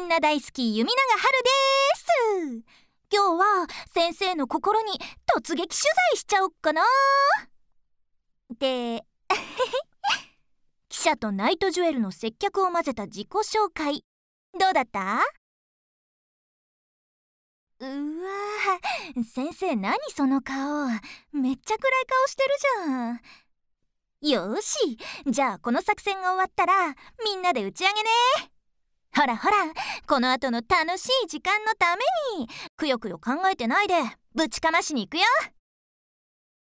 みんな大好き弓永春です今日は先生の心に突撃取材しちゃおっかなで 記者とナイトジュエルの接客を混ぜた自己紹介どうだったうわ先生何その顔めっちゃ暗い顔してるじゃんよしじゃあこの作戦が終わったらみんなで打ち上げねほらほらこの後の楽しい時間のためにくよくよ考えてないでぶちかましに行くよ